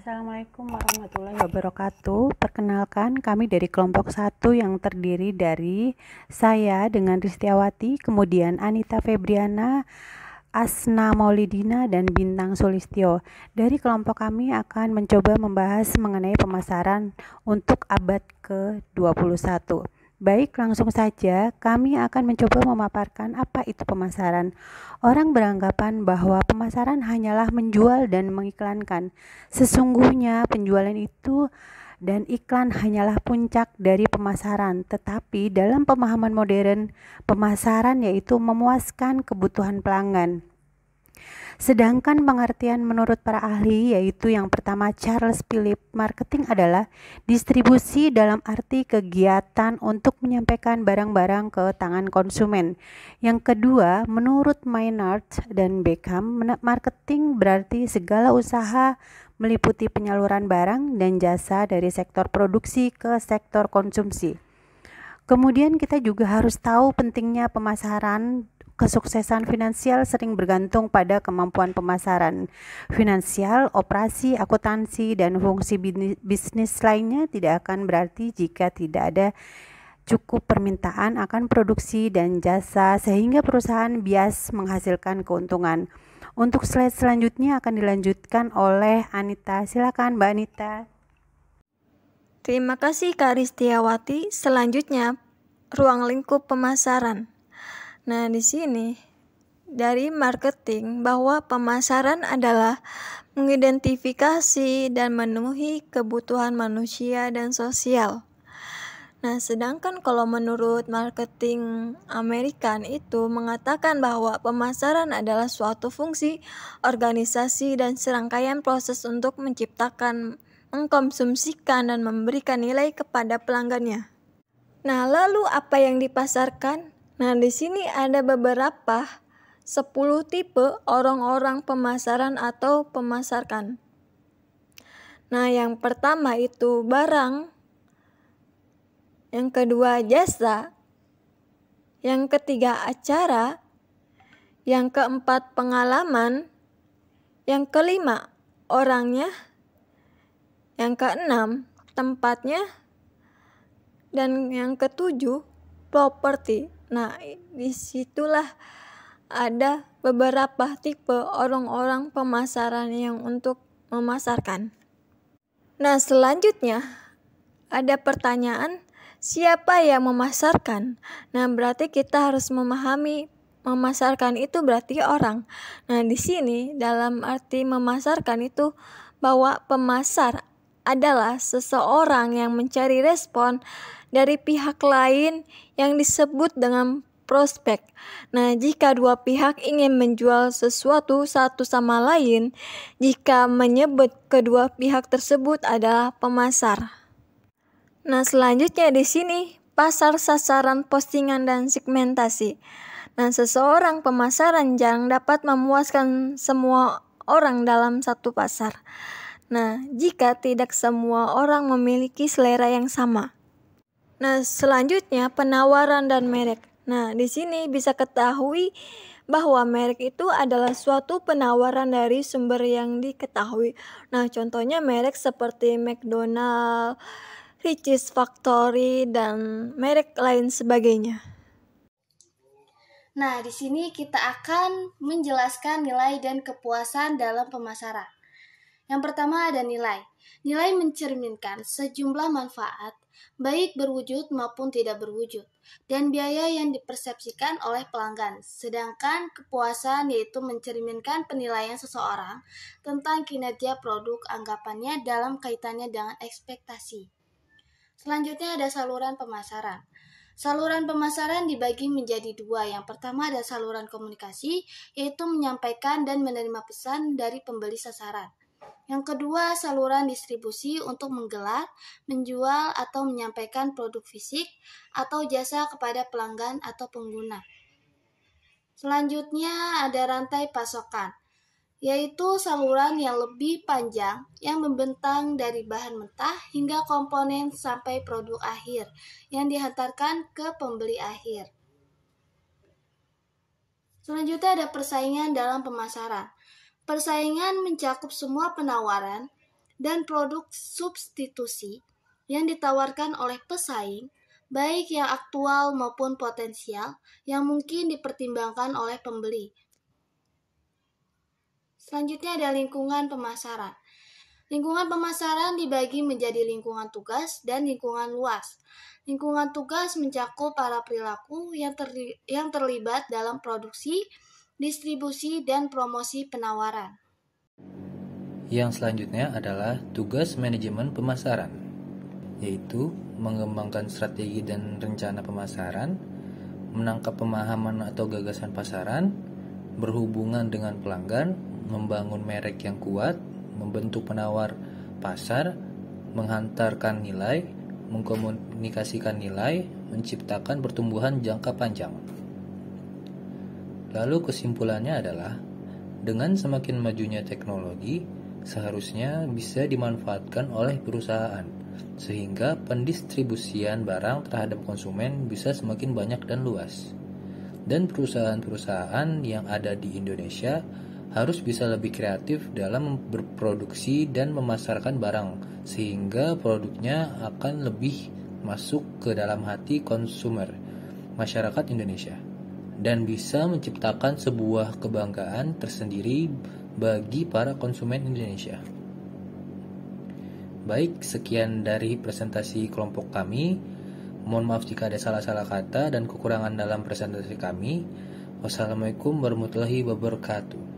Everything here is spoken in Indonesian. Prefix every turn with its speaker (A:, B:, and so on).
A: Assalamualaikum warahmatullahi wabarakatuh. Perkenalkan kami dari kelompok satu yang terdiri dari saya dengan Ristiawati, kemudian Anita Febriana, Asna Maulidina dan Bintang Sulistio. Dari kelompok kami akan mencoba membahas mengenai pemasaran untuk abad ke-21. Baik, langsung saja kami akan mencoba memaparkan apa itu pemasaran. Orang beranggapan bahwa pemasaran hanyalah menjual dan mengiklankan. Sesungguhnya penjualan itu dan iklan hanyalah puncak dari pemasaran. Tetapi dalam pemahaman modern, pemasaran yaitu memuaskan kebutuhan pelanggan. Sedangkan pengertian menurut para ahli yaitu yang pertama Charles Philip marketing adalah distribusi dalam arti kegiatan untuk menyampaikan barang-barang ke tangan konsumen. Yang kedua, menurut Maynard dan Beckham, marketing berarti segala usaha meliputi penyaluran barang dan jasa dari sektor produksi ke sektor konsumsi. Kemudian kita juga harus tahu pentingnya pemasaran kesuksesan finansial sering bergantung pada kemampuan pemasaran. Finansial, operasi, akuntansi, dan fungsi bisnis lainnya tidak akan berarti jika tidak ada cukup permintaan akan produksi dan jasa sehingga perusahaan bias menghasilkan keuntungan. Untuk slide selanjutnya akan dilanjutkan oleh Anita. Silakan Mbak Anita. Terima kasih Kak Ristiawati.
B: Selanjutnya, ruang lingkup pemasaran. Nah, di sini dari marketing bahwa pemasaran adalah mengidentifikasi dan memenuhi kebutuhan manusia dan sosial. Nah, sedangkan kalau menurut marketing Amerika itu mengatakan bahwa pemasaran adalah suatu fungsi organisasi dan serangkaian proses untuk menciptakan, mengkonsumsikan dan memberikan nilai kepada pelanggannya. Nah, lalu apa yang dipasarkan? Nah, di sini ada beberapa 10 tipe orang-orang pemasaran atau pemasarkan. Nah, yang pertama itu barang, yang kedua jasa, yang ketiga acara, yang keempat pengalaman, yang kelima orangnya, yang keenam tempatnya, dan yang ketujuh properti. Nah, disitulah ada beberapa tipe orang-orang pemasaran yang untuk memasarkan. Nah, selanjutnya ada pertanyaan siapa yang memasarkan? Nah, berarti kita harus memahami memasarkan itu berarti orang. Nah, di sini dalam arti memasarkan itu bahwa pemasar adalah seseorang yang mencari respon dari pihak lain yang disebut dengan prospek. Nah, jika dua pihak ingin menjual sesuatu satu sama lain, jika menyebut kedua pihak tersebut adalah pemasar. Nah, selanjutnya di sini pasar sasaran postingan dan segmentasi. Nah, seseorang pemasaran jarang dapat memuaskan semua orang dalam satu pasar. Nah, jika tidak semua orang memiliki selera yang sama. Nah, selanjutnya penawaran dan merek. Nah, di sini bisa ketahui bahwa merek itu adalah suatu penawaran dari sumber yang diketahui. Nah, contohnya merek seperti McDonald, Richie's Factory, dan merek lain sebagainya. Nah, di sini kita
C: akan menjelaskan nilai dan kepuasan dalam pemasaran. Yang pertama ada nilai. Nilai mencerminkan sejumlah manfaat, baik berwujud maupun tidak berwujud, dan biaya yang dipersepsikan oleh pelanggan. Sedangkan kepuasan yaitu mencerminkan penilaian seseorang tentang kinerja produk anggapannya dalam kaitannya dengan ekspektasi. Selanjutnya ada saluran pemasaran. Saluran pemasaran dibagi menjadi dua. Yang pertama ada saluran komunikasi, yaitu menyampaikan dan menerima pesan dari pembeli sasaran. Yang kedua, saluran distribusi untuk menggelar, menjual, atau menyampaikan produk fisik atau jasa kepada pelanggan atau pengguna. Selanjutnya, ada rantai pasokan, yaitu saluran yang lebih panjang yang membentang dari bahan mentah hingga komponen sampai produk akhir yang dihantarkan ke pembeli akhir. Selanjutnya ada persaingan dalam pemasaran. Persaingan mencakup semua penawaran dan produk substitusi yang ditawarkan oleh pesaing, baik yang aktual maupun potensial, yang mungkin dipertimbangkan oleh pembeli. Selanjutnya ada lingkungan pemasaran. Lingkungan pemasaran dibagi menjadi lingkungan tugas dan lingkungan luas. Lingkungan tugas mencakup para perilaku yang, terli yang terlibat dalam produksi, distribusi, dan promosi penawaran.
D: Yang selanjutnya adalah tugas manajemen pemasaran, yaitu mengembangkan strategi dan rencana pemasaran, menangkap pemahaman atau gagasan pasaran, berhubungan dengan pelanggan, membangun merek yang kuat, membentuk penawar pasar, menghantarkan nilai, mengkomunikasikan nilai, menciptakan pertumbuhan jangka panjang. Lalu kesimpulannya adalah, dengan semakin majunya teknologi, seharusnya bisa dimanfaatkan oleh perusahaan, sehingga pendistribusian barang terhadap konsumen bisa semakin banyak dan luas. Dan perusahaan-perusahaan yang ada di Indonesia harus bisa lebih kreatif dalam berproduksi dan memasarkan barang, sehingga produknya akan lebih masuk ke dalam hati konsumer masyarakat Indonesia dan bisa menciptakan sebuah kebanggaan tersendiri bagi para konsumen Indonesia. Baik, sekian dari presentasi kelompok kami. Mohon maaf jika ada salah-salah kata dan kekurangan dalam presentasi kami. Wassalamualaikum warahmatullahi wabarakatuh.